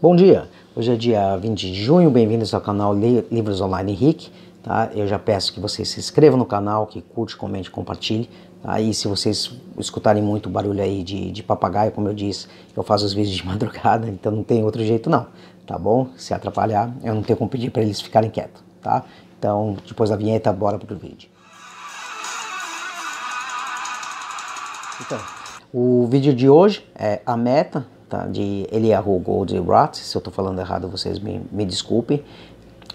Bom dia, hoje é dia 20 de junho, bem-vindos ao canal Livros Online Henrique. Tá? Eu já peço que vocês se inscrevam no canal, que curte, comente, compartilhe. Tá? E se vocês escutarem muito barulho aí de, de papagaio, como eu disse, eu faço os vídeos de madrugada, então não tem outro jeito não, tá bom? Se atrapalhar, eu não tenho como pedir para eles ficarem quietos, tá? Então, depois da vinheta, bora pro vídeo. Então, o vídeo de hoje é a meta tá? de Eliahu Goldratt, se eu estou falando errado vocês me, me desculpem.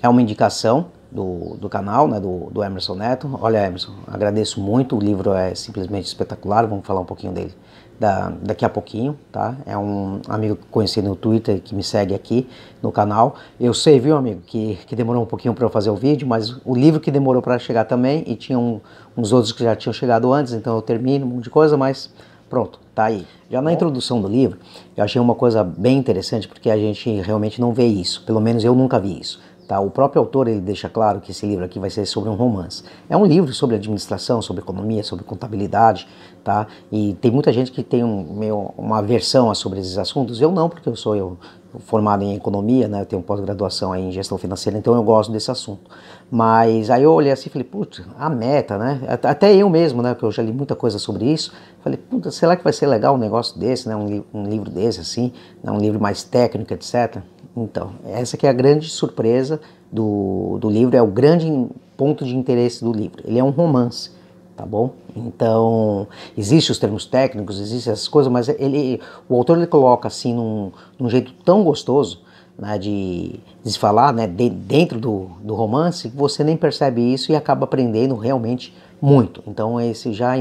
É uma indicação do, do canal, né, do, do Emerson Neto. Olha, Emerson, agradeço muito, o livro é simplesmente espetacular, vamos falar um pouquinho dele da, daqui a pouquinho, tá? É um amigo que conheci no Twitter que me segue aqui no canal. Eu sei, viu, amigo, que, que demorou um pouquinho para eu fazer o vídeo, mas o livro que demorou para chegar também, e tinha um, uns outros que já tinham chegado antes, então eu termino um monte de coisa, mas Pronto, tá aí. Já na introdução do livro, eu achei uma coisa bem interessante porque a gente realmente não vê isso. Pelo menos eu nunca vi isso. Tá? O próprio autor ele deixa claro que esse livro aqui vai ser sobre um romance. É um livro sobre administração, sobre economia, sobre contabilidade, tá? E tem muita gente que tem um, meio, uma aversão a sobre esses assuntos. Eu não, porque eu sou eu formado em economia, né? Eu tenho pós-graduação em gestão financeira, então eu gosto desse assunto. Mas aí eu olhei assim e falei, putz, a meta, né? Até eu mesmo, né? Porque eu já li muita coisa sobre isso. Falei, puta, será que vai ser legal um negócio desse, né? Um, um livro desse, assim, né? um livro mais técnico, etc. Então, essa que é a grande surpresa do, do livro, é o grande ponto de interesse do livro. Ele é um romance tá bom? Então, existem os termos técnicos, existem essas coisas, mas ele, o autor ele coloca assim num, num jeito tão gostoso né, de, de se falar né, de, dentro do, do romance que você nem percebe isso e acaba aprendendo realmente muito. Então, esse já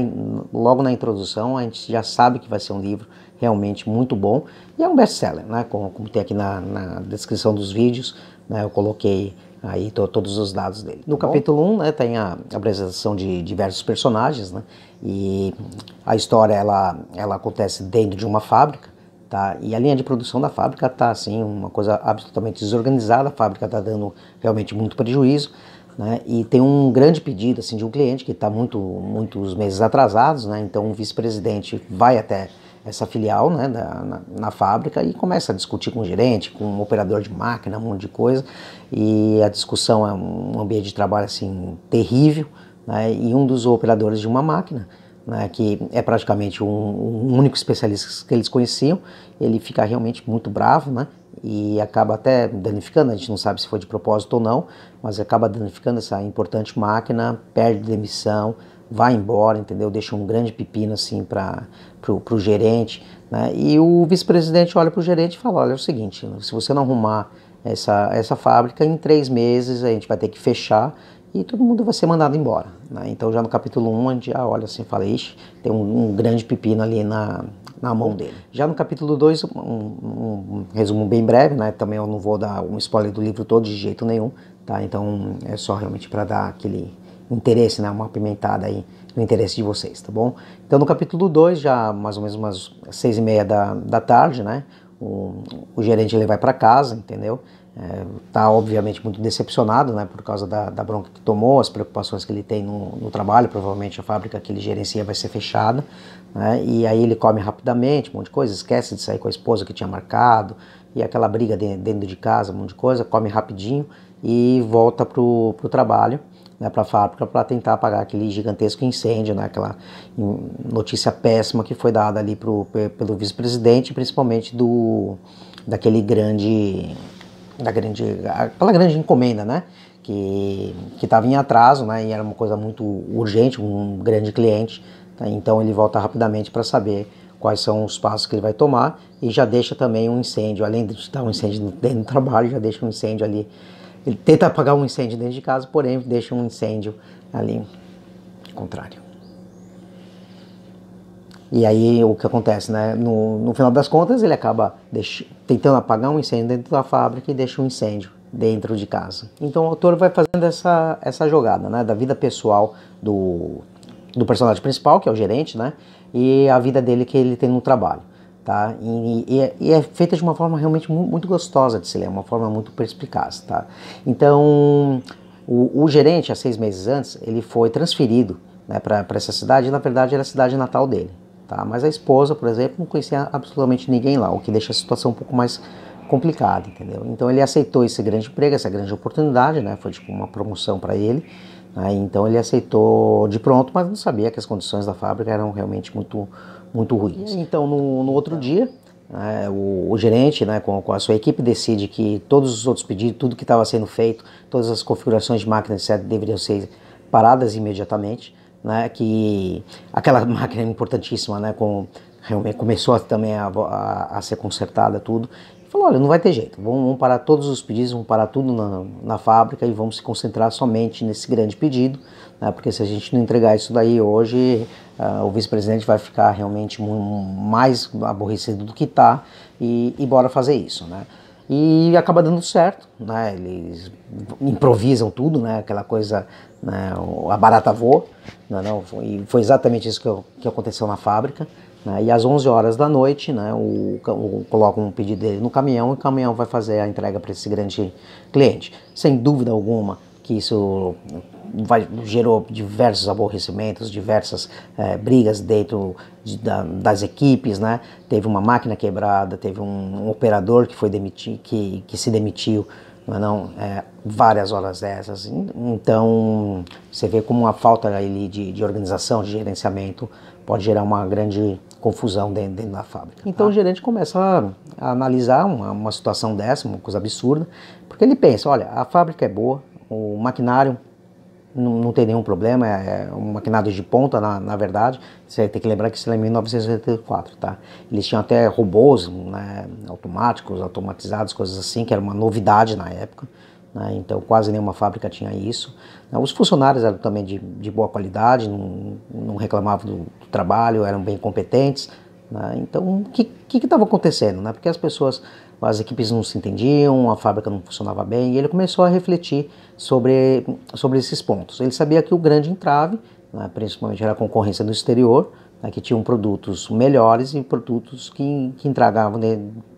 logo na introdução a gente já sabe que vai ser um livro realmente muito bom e é um best-seller, né? Como, como, tem aqui na, na descrição dos vídeos, né? Eu coloquei aí to, todos os dados dele. No capítulo 1 um, né, tem a apresentação de diversos personagens, né? E a história ela, ela acontece dentro de uma fábrica, tá? E a linha de produção da fábrica tá assim uma coisa absolutamente desorganizada, a fábrica tá dando realmente muito prejuízo. Né? E tem um grande pedido assim de um cliente que está muito muitos meses atrasados, né? Então o vice-presidente vai até essa filial né, da, na, na, fábrica e começa a discutir com o gerente, com o operador de máquina, um monte de coisa. E a discussão é um ambiente de trabalho assim terrível. Né, e um dos operadores de uma máquina, né, que é praticamente um, um, único especialista que eles conheciam, ele fica realmente muito bravo, né? E acaba até danificando, a gente não sabe se foi de propósito ou não, mas acaba danificando essa importante máquina, perde demissão, vai embora, entendeu? Deixa um grande pepino assim para o gerente. Né? E o vice-presidente olha para o gerente e fala: olha, é o seguinte, se você não arrumar essa, essa fábrica, em três meses a gente vai ter que fechar e todo mundo vai ser mandado embora. Né? Então, já no capítulo 1, um, a gente já ah, olha assim e fala: ixi, tem um, um, grande pepino ali na, na mão dele. Já no capítulo 2, um, um, resumo bem breve, né? também eu não vou dar um spoiler do livro todo de jeito nenhum, tá? então é só realmente para dar aquele interesse, né, uma pimentada aí no interesse de vocês, tá bom? Então no capítulo 2, já mais ou menos umas seis e meia da, da tarde, né, o, o gerente ele vai para casa, entendeu? É, tá obviamente muito decepcionado, né, por causa da, da bronca que tomou, as preocupações que ele tem no, no trabalho, provavelmente a fábrica que ele gerencia vai ser fechada, né, e aí ele come rapidamente, um monte de coisa, esquece de sair com a esposa que tinha marcado, e aquela briga dentro de casa, um monte de coisa, come rapidinho e volta pro, pro trabalho, né, para a fábrica para tentar apagar aquele gigantesco incêndio, né, aquela notícia péssima que foi dada ali pro, pelo vice-presidente, principalmente do daquele grande da grande aquela grande encomenda, né? Que estava em atraso, né? E era uma coisa muito urgente, um grande cliente. Tá, então ele volta rapidamente para saber quais são os passos que ele vai tomar e já deixa também um incêndio, além de estar um incêndio dentro do trabalho, já deixa um incêndio ali ele tenta apagar um incêndio dentro de casa, porém deixa um incêndio ali contrário. E aí o que acontece, né? No, no final das contas, ele acaba tentando apagar um incêndio dentro da fábrica e deixa um incêndio dentro de casa. Então o autor vai fazendo essa, essa jogada, né? Da vida pessoal do, do personagem principal, que é o gerente, né? E a vida dele que ele tem no trabalho tá? E, e, é, e, é feita de uma forma realmente muito gostosa de se ler, uma forma muito perspicaz, tá? Então, o, o gerente, há seis meses antes, ele foi transferido né, para essa cidade, e na verdade era a cidade natal dele, tá? Mas a esposa, por exemplo, não conhecia absolutamente ninguém lá, o que deixa a situação um pouco mais complicada, entendeu? Então ele aceitou esse grande emprego, essa grande oportunidade, né? Foi tipo uma promoção para ele, né? então ele aceitou de pronto, mas não sabia que as condições da fábrica eram realmente muito muito ruins. Então, no, no outro é. dia, é, o, o, gerente, né, com, com, a sua equipe, decide que todos os outros pedidos, tudo que estava sendo feito, todas as configurações de máquina, etc., deveriam ser paradas imediatamente. Né, que aquela máquina é importantíssima, né, com, realmente começou também a, a, a ser consertada tudo falou, olha, não vai ter jeito, vamos, vamos parar todos os pedidos, vamos parar tudo na, na fábrica e vamos se concentrar somente nesse grande pedido, né, porque se a gente não entregar isso daí hoje, uh, o vice-presidente vai ficar realmente mais aborrecido do que está e, e bora fazer isso, né e acaba dando certo, né? Eles improvisam tudo, né? Aquela coisa, né? a barata voa, né? Não, foi, foi exatamente isso que, eu, que aconteceu na fábrica. Né? E às 11 horas da noite, né? O, o colocam um pedido dele no caminhão e o caminhão vai fazer a entrega para esse grande cliente. Sem dúvida alguma que isso vai, gerou diversos aborrecimentos, diversas é, brigas dentro de, da, das equipes, né? Teve uma máquina quebrada, teve um, um operador que foi demitir, que, que se demitiu, não, é não? É, várias horas dessas. Então você vê como uma falta ali de, de organização, de gerenciamento pode gerar uma grande confusão dentro, dentro da fábrica. Então tá? o gerente começa a, a analisar uma, uma situação dessa, uma coisa absurda, porque ele pensa, olha, a fábrica é boa, o maquinário não, não tem nenhum problema, é, é um maquinado de ponta, na, na verdade. Você tem que lembrar que isso é em 1984, tá? Eles tinham até robôs né, automáticos, automatizados, coisas assim, que era uma novidade na época. Né? Então, quase nenhuma fábrica tinha isso. Né, os funcionários eram também de, de boa qualidade, não, não reclamavam do, do trabalho, eram bem competentes. Né? Então, o que estava acontecendo? Né? Porque as pessoas as equipes não se entendiam, a fábrica não funcionava bem, e ele começou a refletir sobre, sobre esses pontos. Ele sabia que o grande entrave, né, principalmente, era a concorrência do exterior, né, que tinham produtos melhores e produtos que, que entregavam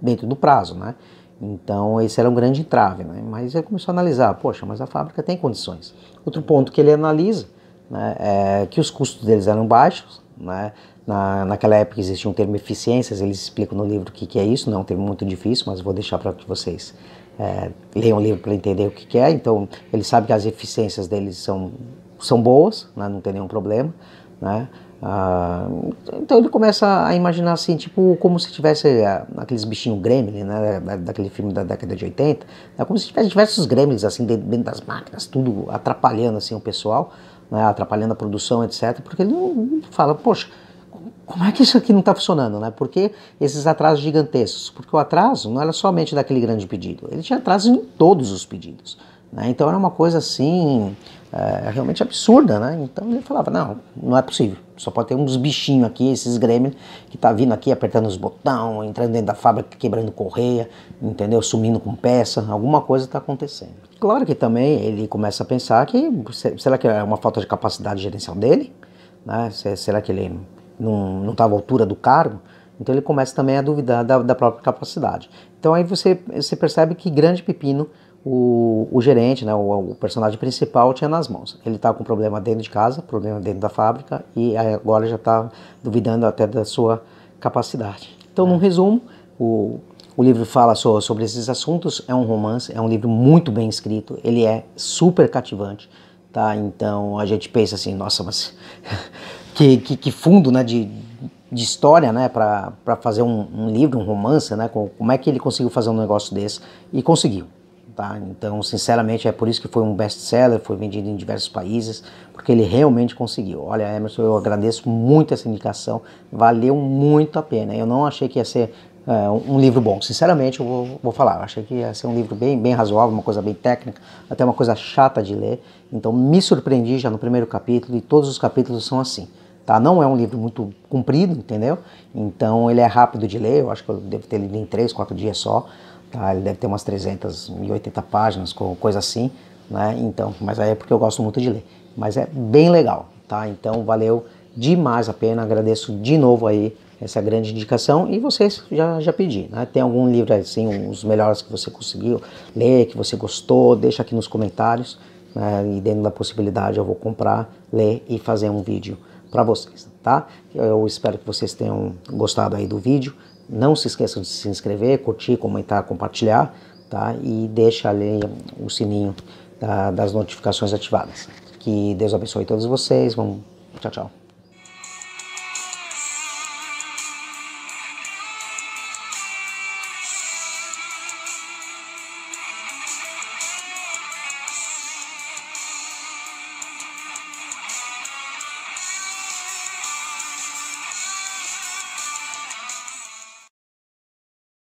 dentro do prazo, né? Então, esse era um grande entrave, né? mas ele começou a analisar, poxa, mas a fábrica tem condições. Outro ponto que ele analisa né, é que os custos deles eram baixos, né? Na, naquela época existia um termo eficiências, eles explicam no livro o que, que é isso, não é um termo muito difícil, mas vou deixar para que vocês é, leiam o livro para entender o que, que é. Então, eles sabem que as eficiências deles são, são boas, né? não tem nenhum problema. Né? Ah, então ele começa a imaginar assim, tipo, como se tivesse é, aqueles bichinhos gremlin, né, daquele filme da década de 80, é né? como se tivesse diversos gremlins assim dentro, das máquinas, tudo atrapalhando assim o pessoal né, atrapalhando a produção, etc. Porque ele não fala, poxa, como é que isso aqui não está funcionando, né? Por que esses atrasos gigantescos? Porque o atraso não era somente daquele grande pedido, ele tinha atraso em todos os pedidos. Né? Então era uma coisa assim, é, realmente absurda, né? Então ele falava, não, não é possível só pode ter uns bichinhos aqui, esses gremlins, que tá vindo aqui apertando os botões, entrando dentro da fábrica, quebrando correia, entendeu? Sumindo com peça, alguma coisa está acontecendo. Claro que também ele começa a pensar que será que é uma falta de capacidade gerencial dele? Né? Será que ele não estava à altura do cargo? Então ele começa também a duvidar da, da própria capacidade. Então aí você, você percebe que grande pepino o, o gerente, né, o, o, personagem principal, tinha nas mãos. Ele estava tá com problema dentro de casa, problema dentro da fábrica e agora já está duvidando até da sua capacidade. Então, é. num resumo, o, o livro fala so, sobre esses assuntos. É um romance, é um livro muito bem escrito, ele é super cativante. Tá, então a gente pensa assim, nossa, mas que, que, que, fundo, né, de, de história, né, para fazer um, um, livro, um romance, né, como, como é que ele conseguiu fazer um negócio desse e conseguiu. Tá? Então, sinceramente, é por isso que foi um best-seller, foi vendido em diversos países, porque ele realmente conseguiu. Olha, Emerson, eu agradeço muito essa indicação, valeu muito a pena. Eu não achei que ia ser é, um livro bom, sinceramente, eu vou, vou falar. Eu achei que ia ser um livro bem, bem razoável, uma coisa bem técnica, até uma coisa chata de ler. Então, me surpreendi já no primeiro capítulo, e todos os capítulos são assim tá? Não é um livro muito comprido, entendeu? Então ele é rápido de ler, eu acho que eu devo ter lido em três, quatro dias só. Tá? Ele deve ter umas 380 páginas, coisa assim, né? Então, mas aí é porque eu gosto muito de ler. Mas é bem legal, tá? Então, valeu demais a pena. Agradeço de novo aí essa grande indicação e vocês já, já pedi, né? Tem algum livro assim, os melhores que você conseguiu ler, que você gostou, deixa aqui nos comentários né? e dentro da possibilidade eu vou comprar, ler e fazer um vídeo para vocês, tá? Eu espero que vocês tenham gostado aí do vídeo. Não se esqueça de se inscrever, curtir, comentar, compartilhar, tá? E deixa ali o sininho das notificações ativadas. Que Deus abençoe todos vocês. Vamos, tchau, tchau.